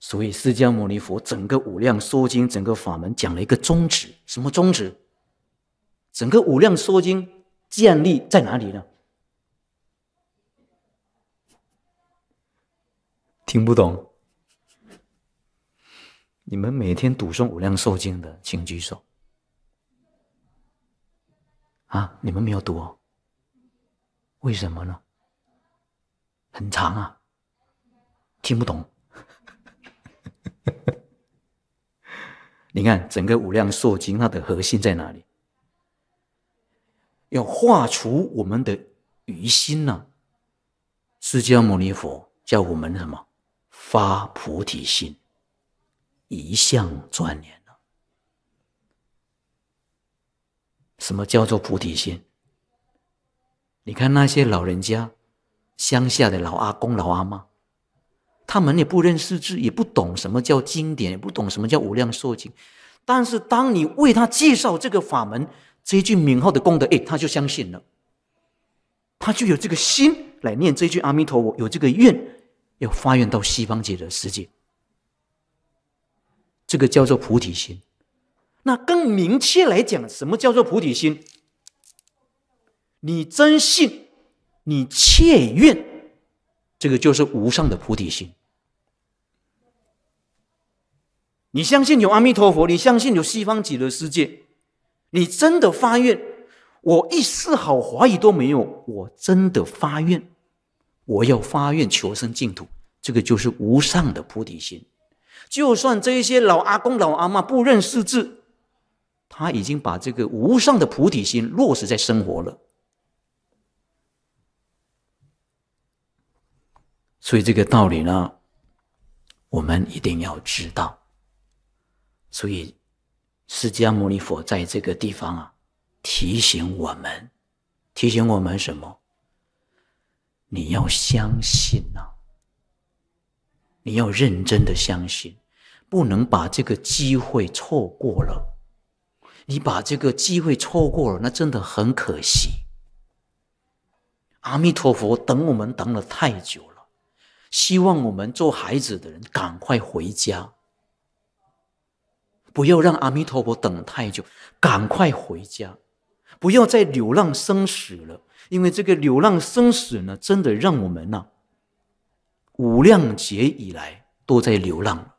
所以，释迦牟尼佛整个《五量说经》整个法门讲了一个宗旨，什么宗旨？整个《五量说经》建立在哪里呢？听不懂？你们每天读诵《五量寿经》的，请举手。啊，你们没有读哦？为什么呢？很长啊，听不懂。你看，整个《无量寿经》它的核心在哪里？要化除我们的愚心呢？释迦牟尼佛叫我们什么？发菩提心，一向专念呢？什么叫做菩提心？你看那些老人家，乡下的老阿公、老阿妈。他们也不认识字，也不懂什么叫经典，也不懂什么叫无量寿经。但是，当你为他介绍这个法门，这一句名号的功德，哎，他就相信了，他就有这个心来念这句阿弥陀佛，有这个愿要发愿到西方极乐世界。这个叫做菩提心。那更明确来讲，什么叫做菩提心？你真信，你切愿，这个就是无上的菩提心。你相信有阿弥陀佛，你相信有西方极乐世界，你真的发愿，我一丝好怀疑都没有。我真的发愿，我要发愿求生净土，这个就是无上的菩提心。就算这一些老阿公、老阿妈不认识字，他已经把这个无上的菩提心落实在生活了。所以这个道理呢，我们一定要知道。所以，释迦牟尼佛在这个地方啊，提醒我们，提醒我们什么？你要相信啊，你要认真的相信，不能把这个机会错过了。你把这个机会错过了，那真的很可惜。阿弥陀佛，等我们等了太久了，希望我们做孩子的人赶快回家。不要让阿弥陀佛等太久，赶快回家，不要再流浪生死了。因为这个流浪生死呢，真的让我们呢，无量劫以来都在流浪。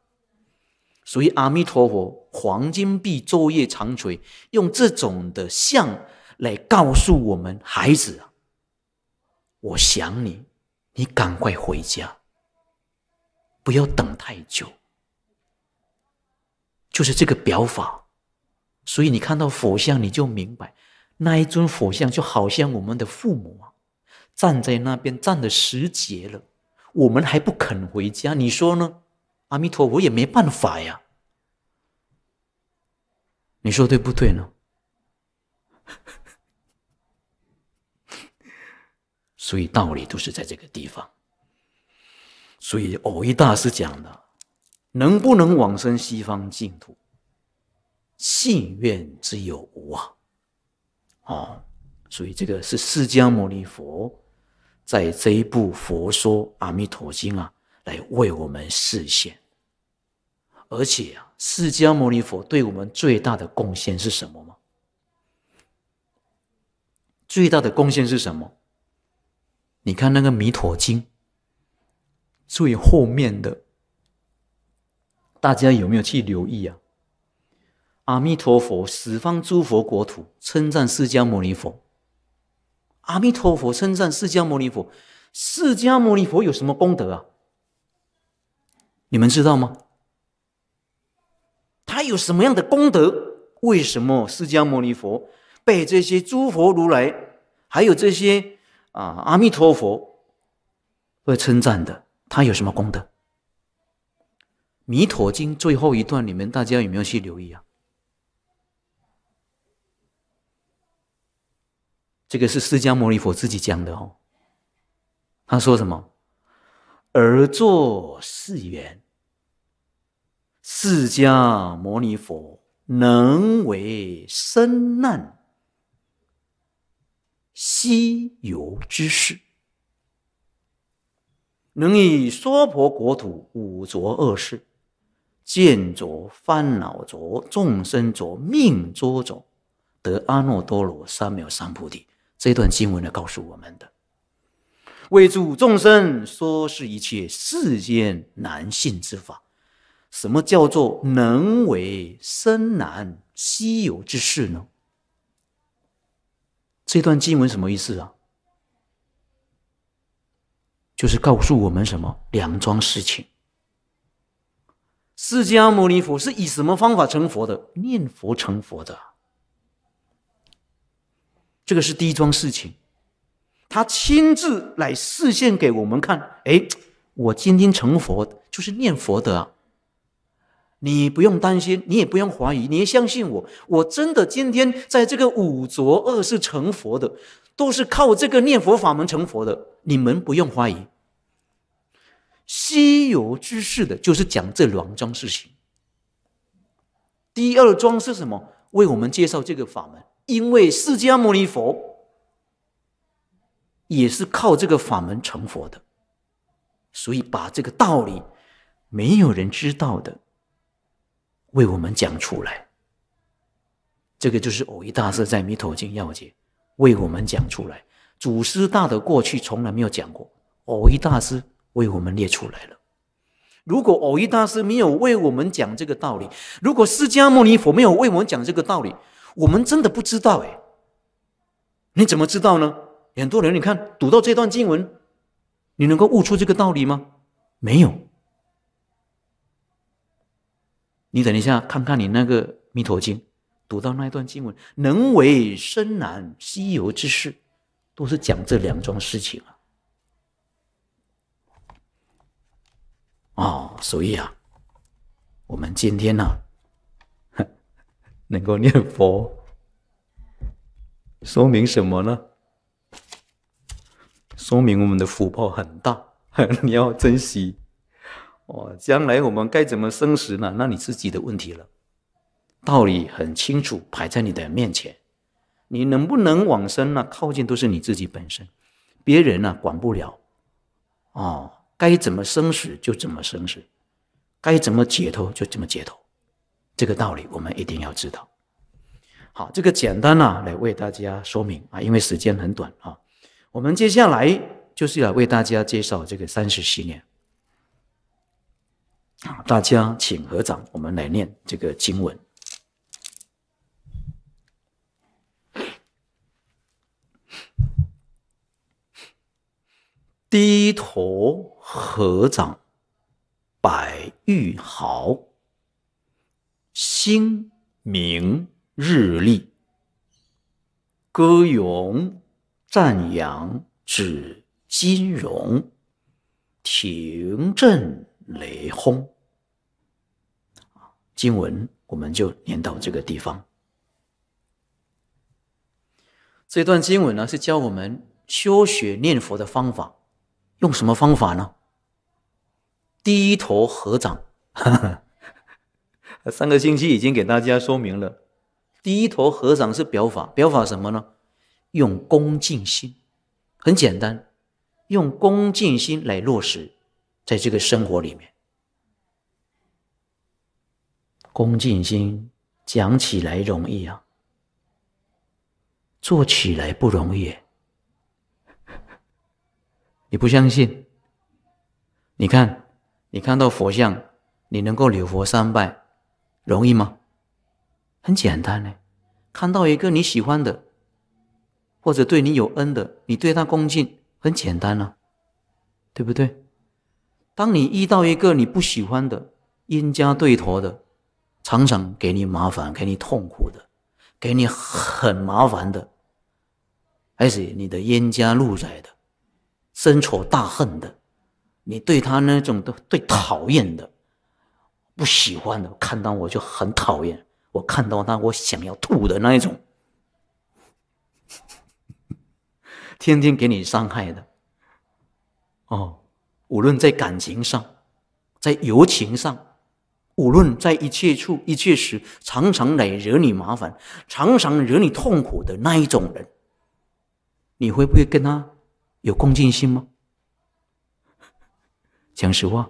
所以阿弥陀佛，黄金臂昼夜长垂，用这种的相来告诉我们孩子啊，我想你，你赶快回家，不要等太久。就是这个表法，所以你看到佛像，你就明白那一尊佛像就好像我们的父母啊，站在那边站的时节了，我们还不肯回家，你说呢？阿弥陀，我也没办法呀。你说对不对呢？所以道理都是在这个地方。所以偶一大师讲的。能不能往生西方净土？信愿之有无啊，哦，所以这个是释迦牟尼佛在这一部《佛说阿弥陀经》啊，来为我们示现。而且啊，释迦牟尼佛对我们最大的贡献是什么吗？最大的贡献是什么？你看那个《弥陀经》最后面的。大家有没有去留意啊？阿弥陀佛，十方诸佛国土称赞释迦牟尼佛。阿弥陀佛称赞释迦牟尼佛，释迦牟尼佛有什么功德啊？你们知道吗？他有什么样的功德？为什么释迦牟尼佛被这些诸佛如来，还有这些啊阿弥陀佛，会称赞的？他有什么功德？弥陀经最后一段，你们大家有没有去留意啊？这个是释迦牟尼佛自己讲的哦。他说什么？而作是缘，释迦牟尼佛能为生难、西游之事，能以娑婆国土五浊恶世。见浊烦恼浊众生浊命浊着，得阿耨多罗三藐三菩提。这段经文呢，告诉我们的，为诸众生说是一切世间难信之法。什么叫做能为生难稀有之事呢？这段经文什么意思啊？就是告诉我们什么两桩事情。释迦牟尼佛是以什么方法成佛的？念佛成佛的，这个是第一桩事情。他亲自来示现给我们看。哎，我今天成佛就是念佛的。啊！你不用担心，你也不用怀疑，你相信我，我真的今天在这个五浊恶世成佛的，都是靠这个念佛法门成佛的。你们不用怀疑。西游之事的，就是讲这两桩事情。第二桩是什么？为我们介绍这个法门，因为释迦牟尼佛也是靠这个法门成佛的，所以把这个道理没有人知道的，为我们讲出来。这个就是偶一大师在《弥陀经要解》为我们讲出来。祖师大的过去从来没有讲过，偶一大师。为我们列出来了。如果偶一大师没有为我们讲这个道理，如果释迦牟尼佛没有为我们讲这个道理，我们真的不知道哎。你怎么知道呢？很多人，你看读到这段经文，你能够悟出这个道理吗？没有。你等一下，看看你那个《弥陀经》，读到那一段经文，“能为深南西游之事”，都是讲这两桩事情啊。哦，所以啊，我们今天呢，能够念佛，说明什么呢？说明我们的福报很大，你要珍惜。哦，将来我们该怎么生时呢？那你自己的问题了。道理很清楚，摆在你的面前，你能不能往生呢？靠近都是你自己本身，别人呢管不了。哦。该怎么生死就怎么生死，该怎么解脱就怎么解脱，这个道理我们一定要知道。好，这个简单啊，来为大家说明啊，因为时间很短啊。我们接下来就是要为大家介绍这个三十系列啊，大家请合掌，我们来念这个经文。低头合掌，百玉豪。星明日丽，歌咏赞扬指金融，停震雷轰。经文我们就念到这个地方。这段经文呢，是教我们修学念佛的方法。用什么方法呢？低头合掌。上 个星期已经给大家说明了，低头合掌是表法。表法什么呢？用恭敬心。很简单，用恭敬心来落实在这个生活里面。恭敬心讲起来容易啊，做起来不容易。你不相信？你看，你看到佛像，你能够留佛三拜，容易吗？很简单呢，看到一个你喜欢的，或者对你有恩的，你对他恭敬，很简单了，对不对？当你遇到一个你不喜欢的，冤家对头的，常常给你麻烦、给你痛苦的，给你很麻烦的，还是你的冤家路窄的。深仇大恨的，你对他那种的最讨厌的、不喜欢的，看到我就很讨厌，我看到他我想要吐的那一种，天天给你伤害的，哦，无论在感情上，在友情上，无论在一切处一切时，常常来惹你麻烦，常常惹你痛苦的那一种人，你会不会跟他？有恭敬心吗？讲实话。